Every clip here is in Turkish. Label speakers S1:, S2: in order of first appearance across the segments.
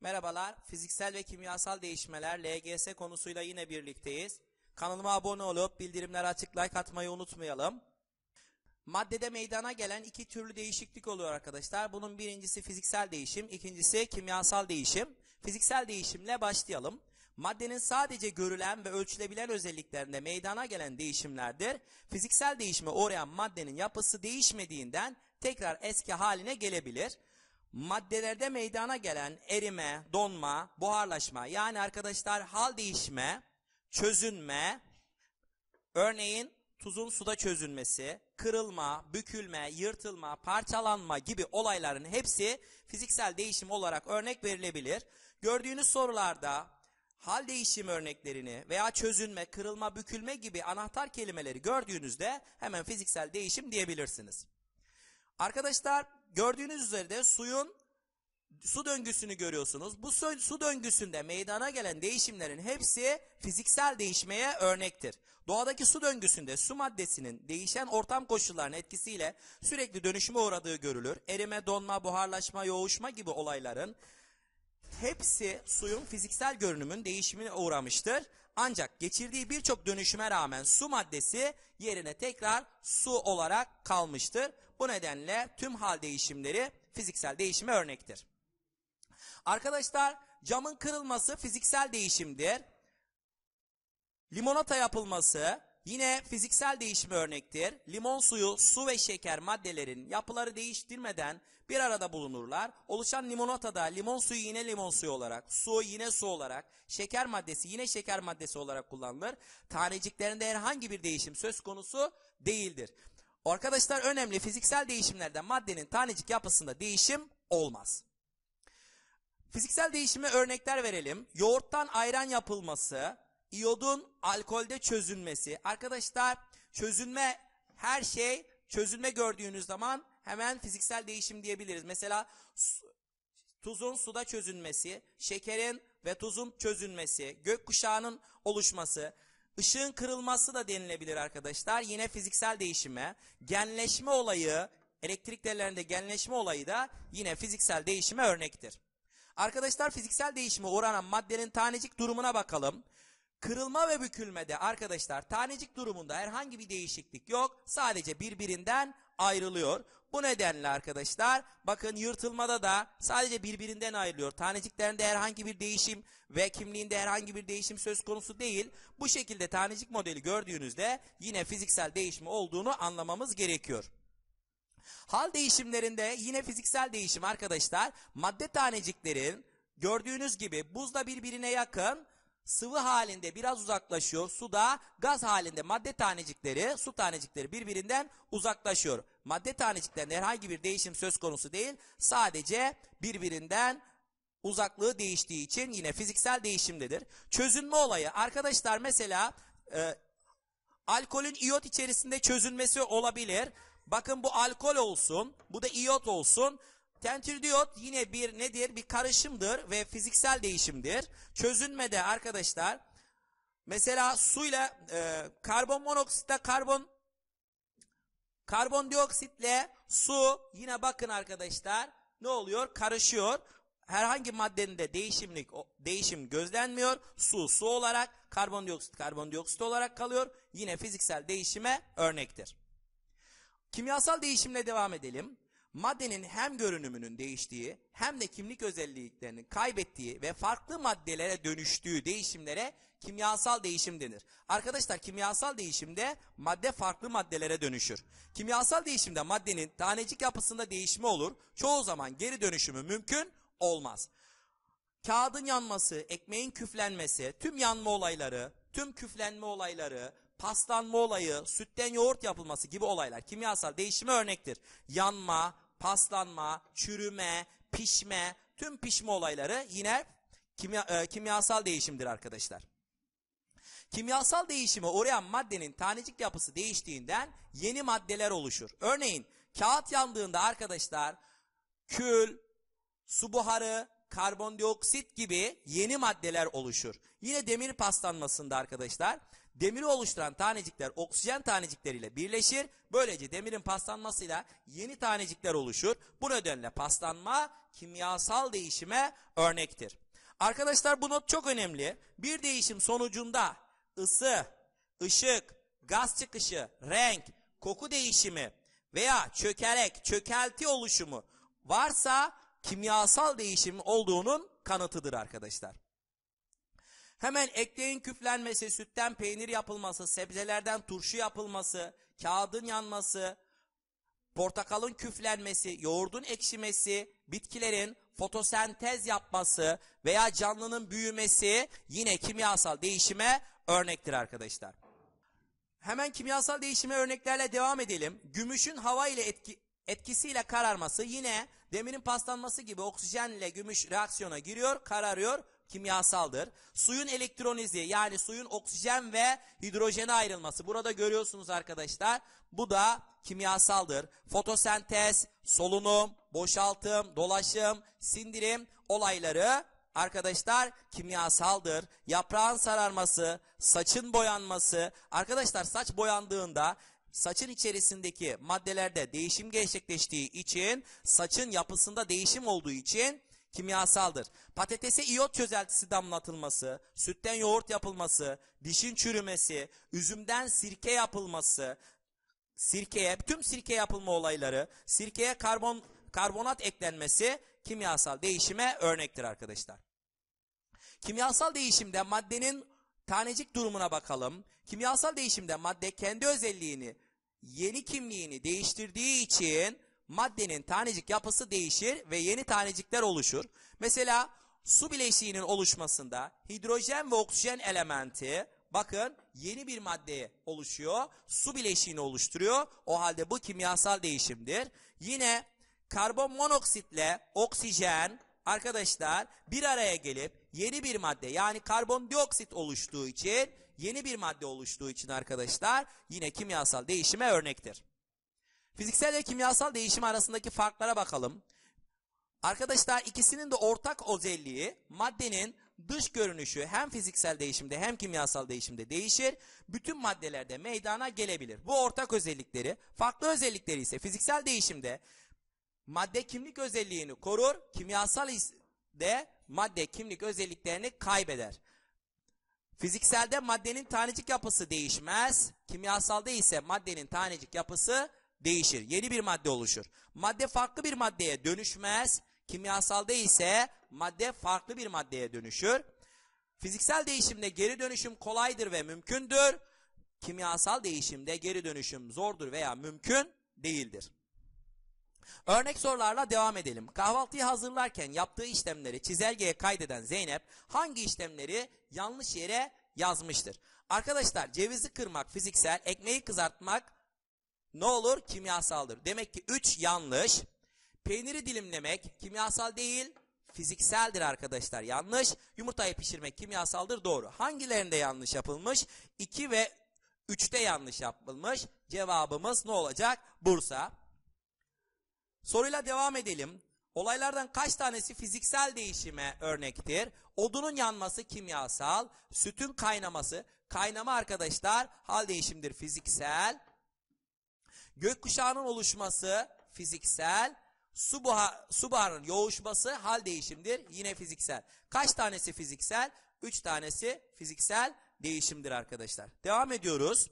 S1: Merhabalar, fiziksel ve kimyasal değişmeler LGS konusuyla yine birlikteyiz. Kanalıma abone olup bildirimleri açık like atmayı unutmayalım. Maddede meydana gelen iki türlü değişiklik oluyor arkadaşlar. Bunun birincisi fiziksel değişim, ikincisi kimyasal değişim. Fiziksel değişimle başlayalım. Maddenin sadece görülen ve ölçülebilen özelliklerinde meydana gelen değişimlerdir. Fiziksel değişime uğrayan maddenin yapısı değişmediğinden tekrar eski haline gelebilir maddelerde meydana gelen erime, donma, buharlaşma yani arkadaşlar hal değişme, çözünme, örneğin tuzun suda çözünmesi, kırılma, bükülme, yırtılma, parçalanma gibi olayların hepsi fiziksel değişim olarak örnek verilebilir. Gördüğünüz sorularda hal değişim örneklerini veya çözünme, kırılma, bükülme gibi anahtar kelimeleri gördüğünüzde hemen fiziksel değişim diyebilirsiniz. Arkadaşlar gördüğünüz üzere de suyun su döngüsünü görüyorsunuz. Bu su, su döngüsünde meydana gelen değişimlerin hepsi fiziksel değişmeye örnektir. Doğadaki su döngüsünde su maddesinin değişen ortam koşullarının etkisiyle sürekli dönüşüme uğradığı görülür. Erime, donma, buharlaşma, yoğuşma gibi olayların hepsi suyun fiziksel görünümün değişimine uğramıştır. Ancak geçirdiği birçok dönüşüme rağmen su maddesi yerine tekrar su olarak kalmıştır. Bu nedenle tüm hal değişimleri fiziksel değişime örnektir. Arkadaşlar camın kırılması fiziksel değişimdir. Limonata yapılması yine fiziksel değişime örnektir. Limon suyu, su ve şeker maddelerin yapıları değiştirmeden bir arada bulunurlar. Oluşan limonatada limon suyu yine limon suyu olarak, su yine su olarak, şeker maddesi yine şeker maddesi olarak kullanılır. Taneciklerinde herhangi bir değişim söz konusu değildir. Arkadaşlar önemli fiziksel değişimlerde maddenin tanecik yapısında değişim olmaz. Fiziksel değişime örnekler verelim. Yoğurttan ayran yapılması, iyodun alkolde çözünmesi. Arkadaşlar çözünme her şey çözünme gördüğünüz zaman hemen fiziksel değişim diyebiliriz. Mesela tuzun suda çözünmesi, şekerin ve tuzun çözünmesi, gökkuşağının oluşması, Işığın kırılması da denilebilir arkadaşlar. Yine fiziksel değişime, genleşme olayı, elektrik tellerinde genleşme olayı da yine fiziksel değişime örnektir. Arkadaşlar fiziksel değişime uğranan maddenin tanecik durumuna bakalım. Kırılma ve bükülmede arkadaşlar tanecik durumunda herhangi bir değişiklik yok. Sadece birbirinden ayrılıyor. Bu nedenle arkadaşlar bakın yırtılmada da sadece birbirinden ayrılıyor. Taneciklerinde herhangi bir değişim ve kimliğinde herhangi bir değişim söz konusu değil. Bu şekilde tanecik modeli gördüğünüzde yine fiziksel değişimi olduğunu anlamamız gerekiyor. Hal değişimlerinde yine fiziksel değişim arkadaşlar madde taneciklerin gördüğünüz gibi buzda birbirine yakın sıvı halinde biraz uzaklaşıyor. Suda gaz halinde madde tanecikleri, su tanecikleri birbirinden uzaklaşıyor. Madde taneciklerinde herhangi bir değişim söz konusu değil. Sadece birbirinden uzaklığı değiştiği için yine fiziksel değişimdedir. Çözünme olayı arkadaşlar mesela e, alkolün iot içerisinde çözünmesi olabilir. Bakın bu alkol olsun, bu da iot olsun. Tentürdiyot yine bir nedir? Bir karışımdır ve fiziksel değişimdir. Çözünmede arkadaşlar mesela suyla e, karbon monoksitle karbon karbondioksitle su yine bakın arkadaşlar ne oluyor? Karışıyor. Herhangi maddenin de değişimlik değişim gözlenmiyor. Su su olarak, karbondioksit karbondioksit olarak kalıyor. Yine fiziksel değişime örnektir. Kimyasal değişimle devam edelim maddenin hem görünümünün değiştiği hem de kimlik özelliklerinin kaybettiği ve farklı maddelere dönüştüğü değişimlere kimyasal değişim denir. Arkadaşlar kimyasal değişimde madde farklı maddelere dönüşür. Kimyasal değişimde maddenin tanecik yapısında değişme olur. Çoğu zaman geri dönüşümü mümkün olmaz. Kağıdın yanması, ekmeğin küflenmesi, tüm yanma olayları, tüm küflenme olayları, paslanma olayı, sütten yoğurt yapılması gibi olaylar kimyasal değişime örnektir. Yanma, paslanma, çürüme, pişme, tüm pişme olayları yine kimya, e, kimyasal değişimdir arkadaşlar. Kimyasal değişimi uğrayan maddenin tanecik yapısı değiştiğinden yeni maddeler oluşur. Örneğin kağıt yandığında arkadaşlar kül, su buharı, karbondioksit gibi yeni maddeler oluşur. Yine demir paslanmasında arkadaşlar Demiri oluşturan tanecikler oksijen tanecikleriyle birleşir. Böylece demirin paslanmasıyla yeni tanecikler oluşur. Bu nedenle paslanma kimyasal değişime örnektir. Arkadaşlar bu not çok önemli. Bir değişim sonucunda ısı, ışık, gaz çıkışı, renk, koku değişimi veya çökerek, çökelti oluşumu varsa kimyasal değişim olduğunun kanıtıdır arkadaşlar. Hemen ekleyin küflenmesi, sütten peynir yapılması, sebzelerden turşu yapılması, kağıdın yanması, portakalın küflenmesi, yoğurdun ekşimesi, bitkilerin fotosentez yapması veya canlının büyümesi yine kimyasal değişime örnektir arkadaşlar. Hemen kimyasal değişime örneklerle devam edelim. Gümüşün hava ile etki, etkisiyle kararması yine demirin paslanması gibi oksijenle gümüş reaksiyona giriyor, kararıyor kimyasaldır. Suyun elektronizi yani suyun oksijen ve hidrojene ayrılması. Burada görüyorsunuz arkadaşlar. Bu da kimyasaldır. Fotosentez, solunum, boşaltım, dolaşım, sindirim olayları arkadaşlar kimyasaldır. Yaprağın sararması, saçın boyanması. Arkadaşlar saç boyandığında saçın içerisindeki maddelerde değişim gerçekleştiği için, saçın yapısında değişim olduğu için kimyasaldır. Patatese iot çözeltisi damlatılması, sütten yoğurt yapılması, dişin çürümesi, üzümden sirke yapılması, sirkeye, tüm sirke yapılma olayları, sirkeye karbon karbonat eklenmesi kimyasal değişime örnektir arkadaşlar. Kimyasal değişimde maddenin tanecik durumuna bakalım. Kimyasal değişimde madde kendi özelliğini, yeni kimliğini değiştirdiği için maddenin tanecik yapısı değişir ve yeni tanecikler oluşur. Mesela su bileşiğinin oluşmasında hidrojen ve oksijen elementi bakın yeni bir madde oluşuyor. Su bileşiğini oluşturuyor. O halde bu kimyasal değişimdir. Yine karbon monoksitle oksijen arkadaşlar bir araya gelip yeni bir madde yani karbondioksit oluştuğu için yeni bir madde oluştuğu için arkadaşlar yine kimyasal değişime örnektir. Fiziksel ve kimyasal değişim arasındaki farklara bakalım. Arkadaşlar ikisinin de ortak özelliği maddenin dış görünüşü hem fiziksel değişimde hem kimyasal değişimde değişir. Bütün maddelerde meydana gelebilir. Bu ortak özellikleri. Farklı özellikleri ise fiziksel değişimde madde kimlik özelliğini korur, kimyasal de madde kimlik özelliklerini kaybeder. Fizikselde maddenin tanecik yapısı değişmez, kimyasalda ise maddenin tanecik yapısı değişir. Yeni bir madde oluşur. Madde farklı bir maddeye dönüşmez. Kimyasalda ise madde farklı bir maddeye dönüşür. Fiziksel değişimde geri dönüşüm kolaydır ve mümkündür. Kimyasal değişimde geri dönüşüm zordur veya mümkün değildir. Örnek sorularla devam edelim. Kahvaltıyı hazırlarken yaptığı işlemleri çizelgeye kaydeden Zeynep hangi işlemleri yanlış yere yazmıştır? Arkadaşlar cevizi kırmak fiziksel, ekmeği kızartmak ne olur? Kimyasaldır. Demek ki 3 yanlış. Peyniri dilimlemek kimyasal değil, fizikseldir arkadaşlar. Yanlış. Yumurtayı pişirmek kimyasaldır. Doğru. Hangilerinde yanlış yapılmış? 2 ve 3'te yanlış yapılmış. Cevabımız ne olacak? Bursa. Soruyla devam edelim. Olaylardan kaç tanesi fiziksel değişime örnektir? Odunun yanması kimyasal, sütün kaynaması, kaynama arkadaşlar hal değişimdir fiziksel, Gökkuşağının oluşması fiziksel, su, buha, su buharının yoğuşması hal değişimdir. Yine fiziksel. Kaç tanesi fiziksel? Üç tanesi fiziksel değişimdir arkadaşlar. Devam ediyoruz.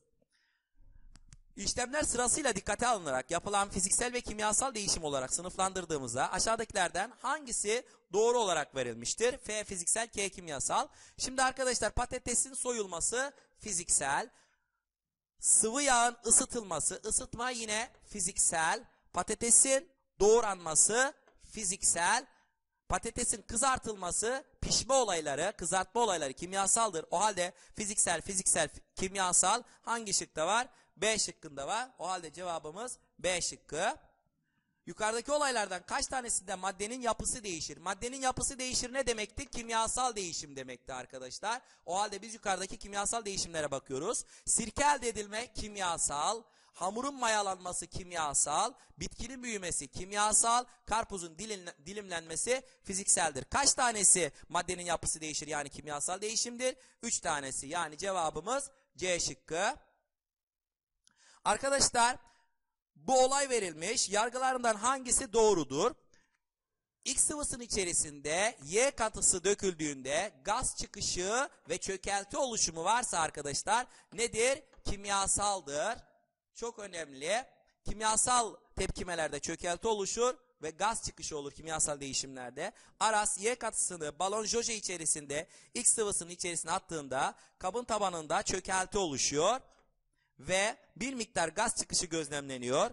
S1: İşlemler sırasıyla dikkate alınarak yapılan fiziksel ve kimyasal değişim olarak sınıflandırdığımızda aşağıdakilerden hangisi doğru olarak verilmiştir? F fiziksel, K kimyasal. Şimdi arkadaşlar patatesin soyulması fiziksel, sıvı yağın ısıtılması, ısıtma yine fiziksel, patatesin doğranması fiziksel, patatesin kızartılması pişme olayları, kızartma olayları kimyasaldır. O halde fiziksel, fiziksel, kimyasal hangi şıkta var? B şıkkında var. O halde cevabımız B şıkkı. Yukarıdaki olaylardan kaç tanesinde maddenin yapısı değişir? Maddenin yapısı değişir ne demekti? Kimyasal değişim demekti arkadaşlar. O halde biz yukarıdaki kimyasal değişimlere bakıyoruz. Sirke elde edilme kimyasal, hamurun mayalanması kimyasal, bitkinin büyümesi kimyasal, karpuzun dilimlenmesi fizikseldir. Kaç tanesi maddenin yapısı değişir yani kimyasal değişimdir? Üç tanesi yani cevabımız C şıkkı. Arkadaşlar bu olay verilmiş. Yargılarından hangisi doğrudur? X sıvısının içerisinde Y katısı döküldüğünde gaz çıkışı ve çökelti oluşumu varsa arkadaşlar nedir? Kimyasaldır. Çok önemli. Kimyasal tepkimelerde çökelti oluşur ve gaz çıkışı olur kimyasal değişimlerde. Aras Y katısını balon joje içerisinde X sıvısının içerisine attığında kabın tabanında çökelti oluşuyor ve bir miktar gaz çıkışı gözlemleniyor.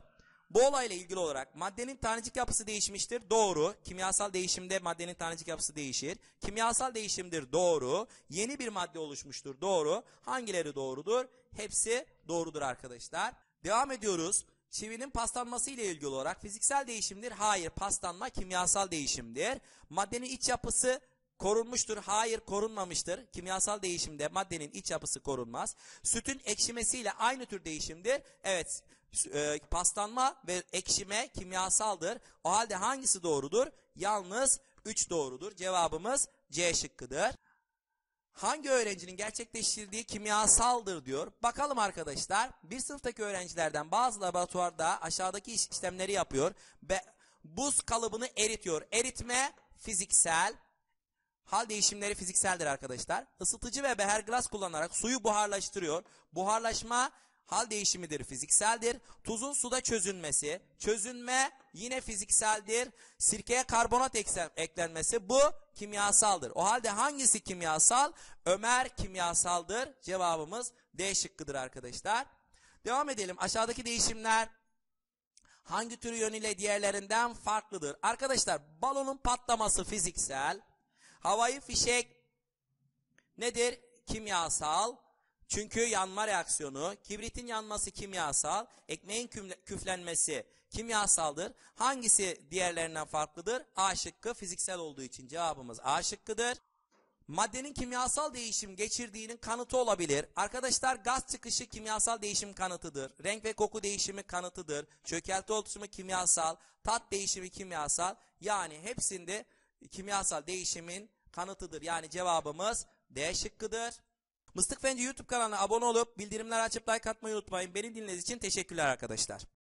S1: Bu olayla ilgili olarak maddenin tanecik yapısı değişmiştir. Doğru. Kimyasal değişimde maddenin tanecik yapısı değişir. Kimyasal değişimdir. Doğru. Yeni bir madde oluşmuştur. Doğru. Hangileri doğrudur? Hepsi doğrudur arkadaşlar. Devam ediyoruz. Çivinin paslanması ile ilgili olarak fiziksel değişimdir. Hayır, paslanma kimyasal değişimdir. Maddenin iç yapısı Korunmuştur. Hayır korunmamıştır. Kimyasal değişimde maddenin iç yapısı korunmaz. Sütün ekşimesiyle aynı tür değişimdir. Evet e, paslanma ve ekşime kimyasaldır. O halde hangisi doğrudur? Yalnız 3 doğrudur. Cevabımız C şıkkıdır. Hangi öğrencinin gerçekleştirdiği kimyasaldır diyor. Bakalım arkadaşlar bir sınıftaki öğrencilerden bazı laboratuvarda aşağıdaki işlemleri yapıyor. Be, buz kalıbını eritiyor. Eritme fiziksel, Hal değişimleri fizikseldir arkadaşlar. Isıtıcı ve beherglas kullanarak suyu buharlaştırıyor. Buharlaşma hal değişimidir, fizikseldir. Tuzun suda çözünmesi, çözünme yine fizikseldir. Sirkeye karbonat eklenmesi bu kimyasaldır. O halde hangisi kimyasal? Ömer kimyasaldır. Cevabımız D şıkkıdır arkadaşlar. Devam edelim. Aşağıdaki değişimler hangi tür yönüyle diğerlerinden farklıdır? Arkadaşlar balonun patlaması fiziksel, Havai fişek nedir? Kimyasal. Çünkü yanma reaksiyonu, kibritin yanması kimyasal, ekmeğin küflenmesi kimyasaldır. Hangisi diğerlerinden farklıdır? A şıkkı fiziksel olduğu için cevabımız A şıkkıdır. Maddenin kimyasal değişim geçirdiğinin kanıtı olabilir. Arkadaşlar gaz çıkışı kimyasal değişim kanıtıdır. Renk ve koku değişimi kanıtıdır. Çökelti oluşumu kimyasal, tat değişimi kimyasal. Yani hepsinde kimyasal değişimin kanıtıdır. Yani cevabımız D şıkkıdır. Mıstık Fence YouTube kanalına abone olup bildirimler açıp like atmayı unutmayın. Beni dinlediğiniz için teşekkürler arkadaşlar.